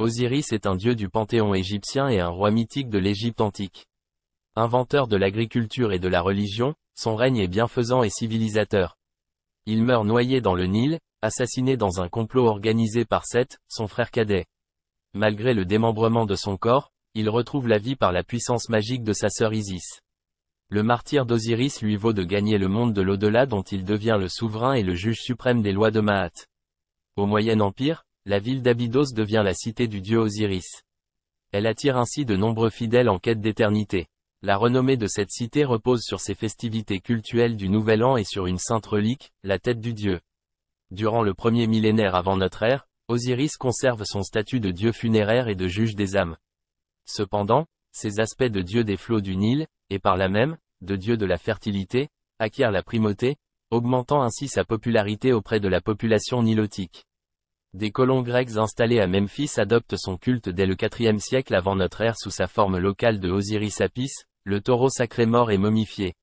Osiris est un dieu du panthéon égyptien et un roi mythique de l'Égypte antique. Inventeur de l'agriculture et de la religion, son règne est bienfaisant et civilisateur. Il meurt noyé dans le Nil, assassiné dans un complot organisé par Seth, son frère cadet. Malgré le démembrement de son corps, il retrouve la vie par la puissance magique de sa sœur Isis. Le martyr d'Osiris lui vaut de gagner le monde de l'au-delà dont il devient le souverain et le juge suprême des lois de Maat. Au Moyen Empire, la ville d'Abydos devient la cité du dieu Osiris. Elle attire ainsi de nombreux fidèles en quête d'éternité. La renommée de cette cité repose sur ses festivités cultuelles du Nouvel An et sur une sainte relique, la tête du dieu. Durant le premier millénaire avant notre ère, Osiris conserve son statut de dieu funéraire et de juge des âmes. Cependant, ses aspects de dieu des flots du Nil, et par là même, de dieu de la fertilité, acquièrent la primauté, augmentant ainsi sa popularité auprès de la population nilotique. Des colons grecs installés à Memphis adoptent son culte dès le IVe siècle avant notre ère sous sa forme locale de Osiris Apis, le taureau sacré mort et momifié.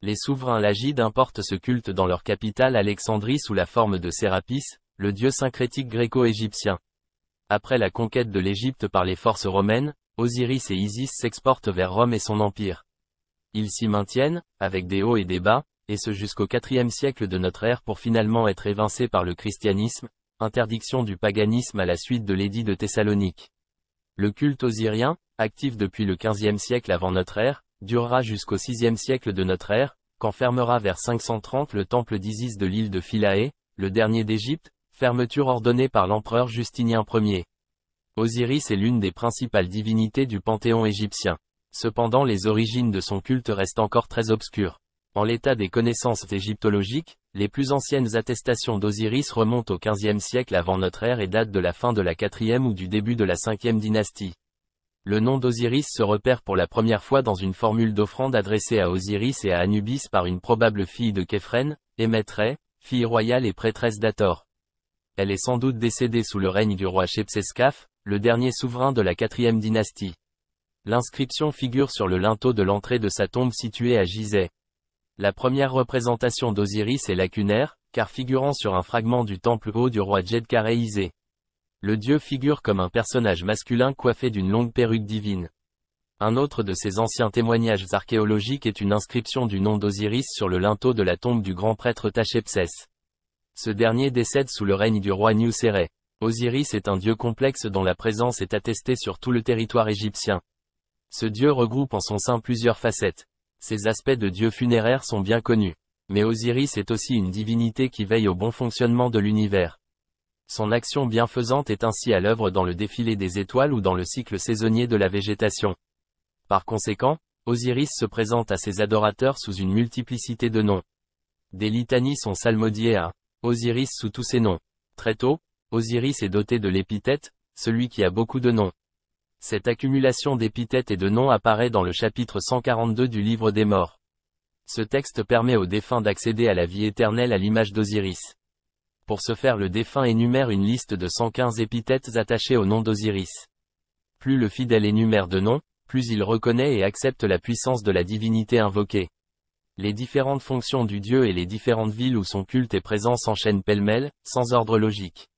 Les souverains lagides importent ce culte dans leur capitale Alexandrie sous la forme de Serapis, le dieu syncrétique gréco-égyptien. Après la conquête de l'Égypte par les forces romaines, Osiris et Isis s'exportent vers Rome et son empire. Ils s'y maintiennent, avec des hauts et des bas, et ce jusqu'au IVe siècle de notre ère pour finalement être évincés par le christianisme, Interdiction du paganisme à la suite de l'édit de Thessalonique. Le culte osirien, actif depuis le 15e siècle avant notre ère, durera jusqu'au 6e siècle de notre ère, quand fermera vers 530 le temple d'Isis de l'île de Philae, le dernier d'Égypte, fermeture ordonnée par l'empereur Justinien Ier. Osiris est l'une des principales divinités du panthéon égyptien. Cependant les origines de son culte restent encore très obscures. En l'état des connaissances égyptologiques, les plus anciennes attestations d'Osiris remontent au XVe siècle avant notre ère et datent de la fin de la 4e ou du début de la 5e dynastie. Le nom d'Osiris se repère pour la première fois dans une formule d'offrande adressée à Osiris et à Anubis par une probable fille de Képhren, Emetre, fille royale et prêtresse d'Ator. Elle est sans doute décédée sous le règne du roi Shepseskaf, le dernier souverain de la 4e dynastie. L'inscription figure sur le linteau de l'entrée de sa tombe située à Gizeh. La première représentation d'Osiris est lacunaire, car figurant sur un fragment du temple haut du roi Djedkareïzé. Le dieu figure comme un personnage masculin coiffé d'une longue perruque divine. Un autre de ses anciens témoignages archéologiques est une inscription du nom d'Osiris sur le linteau de la tombe du grand prêtre Tachepsès. Ce dernier décède sous le règne du roi Niuseré. Osiris est un dieu complexe dont la présence est attestée sur tout le territoire égyptien. Ce dieu regroupe en son sein plusieurs facettes. Ces aspects de dieu funéraire sont bien connus. Mais Osiris est aussi une divinité qui veille au bon fonctionnement de l'univers. Son action bienfaisante est ainsi à l'œuvre dans le défilé des étoiles ou dans le cycle saisonnier de la végétation. Par conséquent, Osiris se présente à ses adorateurs sous une multiplicité de noms. Des litanies sont salmodiées à Osiris sous tous ses noms. Très tôt, Osiris est doté de l'épithète, celui qui a beaucoup de noms. Cette accumulation d'épithètes et de noms apparaît dans le chapitre 142 du livre des morts. Ce texte permet aux défunts d'accéder à la vie éternelle à l'image d'Osiris. Pour ce faire le défunt énumère une liste de 115 épithètes attachées au nom d'Osiris. Plus le fidèle énumère de noms, plus il reconnaît et accepte la puissance de la divinité invoquée. Les différentes fonctions du dieu et les différentes villes où son culte est présent s'enchaînent pêle-mêle, sans ordre logique.